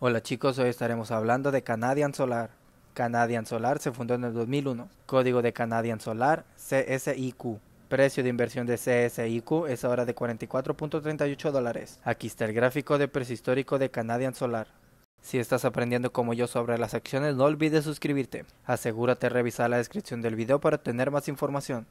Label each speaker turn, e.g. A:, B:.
A: Hola chicos, hoy estaremos hablando de Canadian Solar. Canadian Solar se fundó en el 2001. Código de Canadian Solar, CSIQ. Precio de inversión de CSIQ es ahora de 44.38 dólares. Aquí está el gráfico de precio histórico de Canadian Solar. Si estás aprendiendo como yo sobre las acciones, no olvides suscribirte. Asegúrate de revisar la descripción del video para obtener más información.